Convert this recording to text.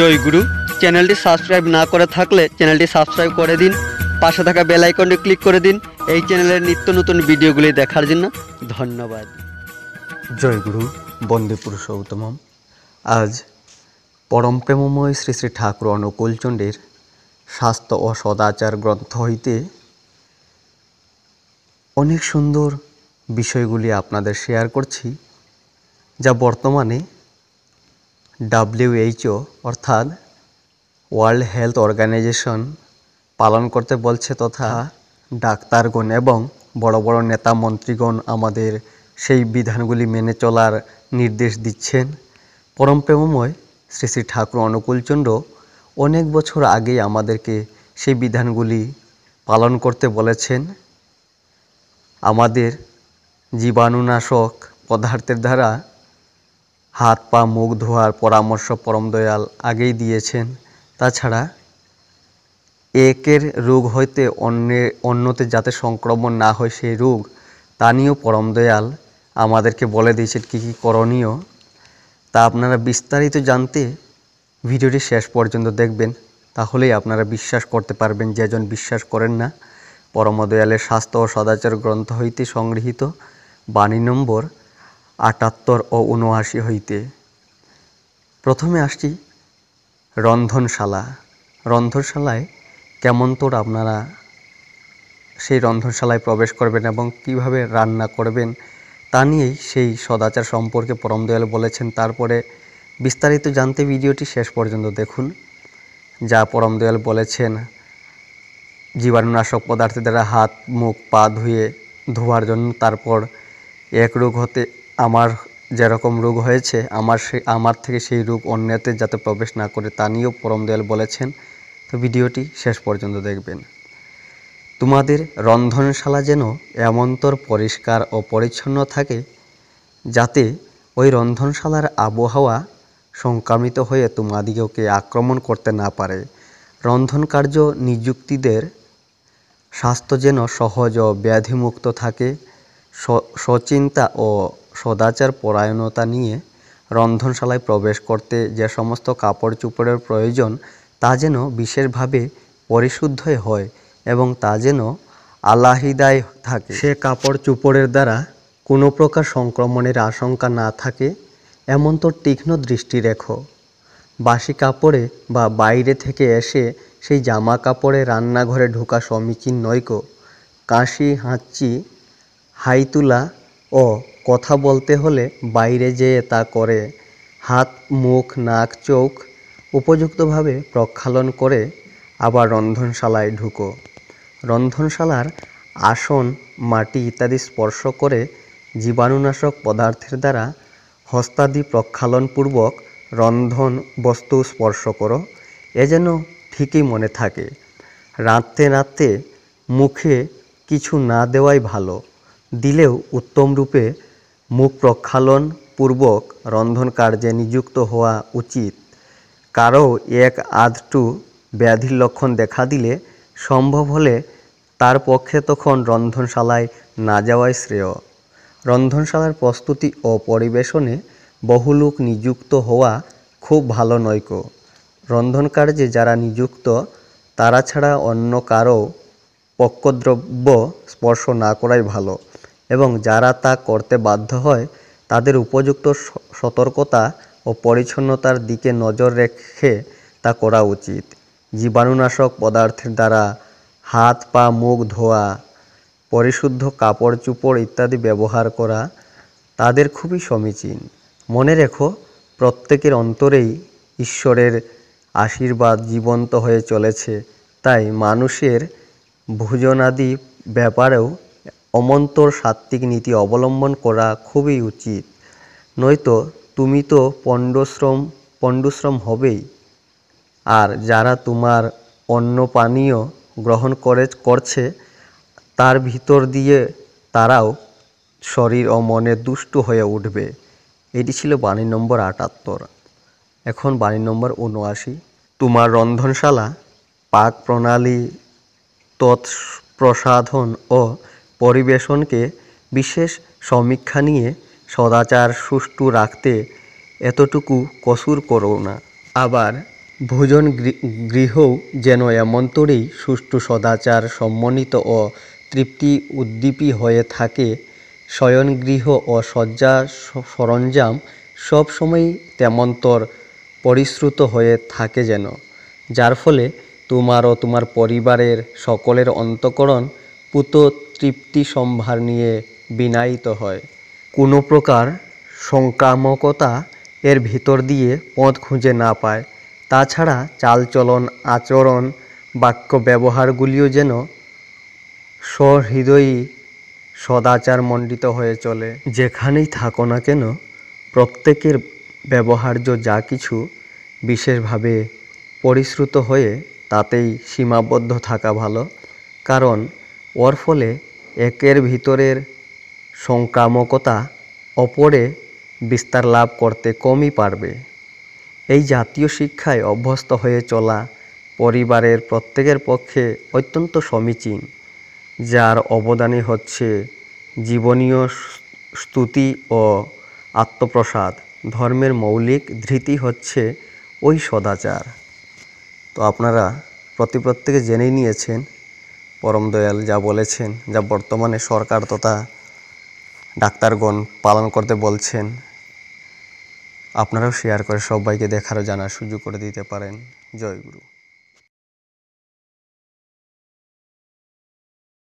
জয়গুরু চ্যানেলটি সাবস্ক্রাইব না করে থাকলে চ্যানেলটি সাবস্ক্রাইব করে দিন পাশে থাকা বেল আইকনটি ক্লিক করে দিন এই চ্যানেলের নিত্য নতুন ভিডিওগুলি দেখার জন্য ধন্যবাদ জয়গুরু বন্দে পুরুষোত্তম আজ পরম প্রেমময় শ্রী শ্রী ঠাকুর অনুকূলচণ্ডের স্বাস্থ্য ও সদাচার গ্রন্থ হইতে অনেক সুন্দর বিষয়গুলি আপনাদের শেয়ার করছি যা বর্তমানে ডাব্লিউএইচও অর্থাৎ ওয়ার্ল্ড হেলথ অর্গানাইজেশন পালন করতে বলছে তথা ডাক্তারগণ এবং বড় বড় নেতা মন্ত্রীগণ আমাদের সেই বিধানগুলি মেনে চলার নির্দেশ দিচ্ছেন পরম প্রেমময় শ্রী শ্রী ঠাকুর অনুকূলচন্দ্র অনেক বছর আগেই আমাদেরকে সেই বিধানগুলি পালন করতে বলেছেন আমাদের জীবাণুনাশক পদার্থের দ্বারা হাত পা মুখ ধোয়ার পরামর্শ পরম দয়াল আগেই দিয়েছেন তাছাড়া একের রোগ হইতে অন্যের অন্যতে যাতে সংক্রমণ না হয় সেই রোগ তা নিয়েও পরম দয়াল আমাদেরকে বলে দিয়েছেন কী কী করণীয় তা আপনারা বিস্তারিত জানতে ভিডিওটি শেষ পর্যন্ত দেখবেন তাহলেই আপনারা বিশ্বাস করতে পারবেন যেজন বিশ্বাস করেন না পরমদয়ালের স্বাস্থ্য ও সদাচার গ্রন্থ হইতে সংগৃহীত বাণী নম্বর আটাত্তর ও উনআশি হইতে প্রথমে আসছি রন্ধনশালা রন্ধনশালায় কেমন তোর আপনারা সেই রন্ধনশালায় প্রবেশ করবেন এবং কিভাবে রান্না করবেন তা নিয়েই সেই সদাচার সম্পর্কে পরম দয়াল বলেছেন তারপরে বিস্তারিত জানতে ভিডিওটি শেষ পর্যন্ত দেখুন যা পরম দয়াল বলেছেন জীবাণুনাশক পদার্থ দ্বারা হাত মুখ পা ধুয়ে ধোয়ার জন্য তারপর এক রোগ হতে আমার যেরকম রোগ হয়েছে আমার সে আমার থেকে সেই রোগ অন্যতে যাতে প্রবেশ না করে তা নিয়েও পরম দয়াল বলেছেন তো ভিডিওটি শেষ পর্যন্ত দেখবেন তোমাদের রন্ধনশালা যেন এমন্তর পরিষ্কার ও পরিচ্ছন্ন থাকে যাতে ওই রন্ধনশালার আবহাওয়া সংক্রামিত হয়ে তোমাদিগকে আক্রমণ করতে না পারে রন্ধনকার্য নিযুক্তিদের স্বাস্থ্য যেন সহজ ও ব্যাধিমুক্ত থাকে সচিন্তা ও সদাচার পরায়ণতা নিয়ে রন্ধনশালায় প্রবেশ করতে যে সমস্ত কাপড় চোপড়ের প্রয়োজন তা যেন বিশেষভাবে পরিশুদ্ধই হয় এবং তা যেন আলাহিদায় থাকে সে কাপড় চোপড়ের দ্বারা কোনো প্রকার সংক্রমণের আশঙ্কা না থাকে এমন তো তীক্ষ্ণ দৃষ্টি রেখো বাসি কাপড়ে বা বাইরে থেকে এসে সেই জামা কাপড়ে রান্নাঘরে ঢোকা সমীচীন নয়কো কাশি হাঁচি হাই ও কথা বলতে হলে বাইরে যেয়ে তা করে হাত মুখ নাক চোখ উপযুক্তভাবে প্রক্ষালন করে আবার রন্ধনশালায় ঢুকো রন্ধনশালার আসন মাটি ইত্যাদি স্পর্শ করে জীবাণুনাশক পদার্থের দ্বারা হস্তাদি প্রক্ষালনপূর্বক রন্ধন বস্তু স্পর্শ করো এ যেন ঠিকই মনে থাকে রাঁধতে রাঁধতে মুখে কিছু না দেওয়াই ভালো দিলেও উত্তমরূপে মুখ প্রক্ষালন পূর্বক রন্ধনকার্যে নিযুক্ত হওয়া উচিত কারও এক আধটু ব্যাধির লক্ষণ দেখা দিলে সম্ভব হলে তার পক্ষে তখন রন্ধনশালায় না যাওয়াই শ্রেয় রন্ধনশালার প্রস্তুতি ও পরিবেশনে বহু লোক নিযুক্ত হওয়া খুব ভালো নৈক রন্ধনকার্যে যারা নিযুক্ত তারা ছাড়া অন্য কারও পক্কদ্রব্য স্পর্শ না করাই ভালো এবং যারা তা করতে বাধ্য হয় তাদের উপযুক্ত সতর্কতা ও পরিচ্ছন্নতার দিকে নজর রেখে তা করা উচিত জীবাণুনাশক পদার্থের দ্বারা হাত পা মুখ ধোয়া পরিশুদ্ধ কাপড় চুপড় ইত্যাদি ব্যবহার করা তাদের খুবই সমীচীন মনে রেখো প্রত্যেকের অন্তরেই ঈশ্বরের আশীর্বাদ জীবন্ত হয়ে চলেছে তাই মানুষের ভোজনাদি ব্যাপারেও অমন্তর সাত্ত্বিক নীতি অবলম্বন করা খুবই উচিত নয়তো তুমি তো পণ্ডশ্রম পণ্ডশ্রম হবেই আর যারা তোমার অন্ন পানীয় গ্রহণ করে করছে তার ভিতর দিয়ে তারাও শরীর ও মনে দুষ্ট হয়ে উঠবে এটি ছিল বাণী নম্বর আটাত্তর এখন বাণী নম্বর উনআশি তোমার রন্ধনশালা পাক প্রণালী তৎপ্রসাধন ও পরিবেশনকে বিশেষ সমীক্ষা নিয়ে সদাচার সুষ্ঠু রাখতে এতটুকু কসুর করো না আবার ভোজন গৃহও যেন এমন্তরেই সুষ্ঠু সদাচার সম্মানিত ও তৃপ্তি উদ্দীপী হয়ে থাকে শয়নগৃহ ও শয্যা সরঞ্জাম সবসময় তেমন্তর পরিশ্রুত হয়ে থাকে যেন যার ফলে তোমার ও তোমার পরিবারের সকলের অন্তকরণ পুত তৃপ্তি সম্ভার নিয়ে বিনায়িত হয় কোনো প্রকার সংক্রামকতা এর ভিতর দিয়ে পথ খুঁজে না পায় তাছাড়া চালচলন আচরণ বাক্য ব্যবহারগুলিও যেন সহৃদয়ী সদাচার মণ্ডিত হয়ে চলে যেখানেই থাকো না কেন প্রত্যেকের ব্যবহার্য যা কিছু বিশেষভাবে পরিশ্রুত হয়ে তাতেই সীমাবদ্ধ থাকা ভালো কারণ ওর ফলে একের ভিতরের সংক্রামকতা অপরে বিস্তার লাভ করতে কমই পারবে এই জাতীয় শিক্ষায় অভ্যস্ত হয়ে চলা পরিবারের প্রত্যেকের পক্ষে অত্যন্ত সমীচীন যার অবদানই হচ্ছে জীবনীয় স্তুতি ও আত্মপ্রসাদ ধর্মের মৌলিক ধৃতি হচ্ছে ওই সদাচার তো আপনারা প্রতি প্রত্যেকে জেনেই নিয়েছেন পরম দয়াল যা বলেছেন যা বর্তমানে সরকার তথা ডাক্তারগণ পালন করতে বলছেন আপনারাও শেয়ার করে সবাইকে দেখারও জানার সুযোগ করে দিতে পারেন জয়গুরু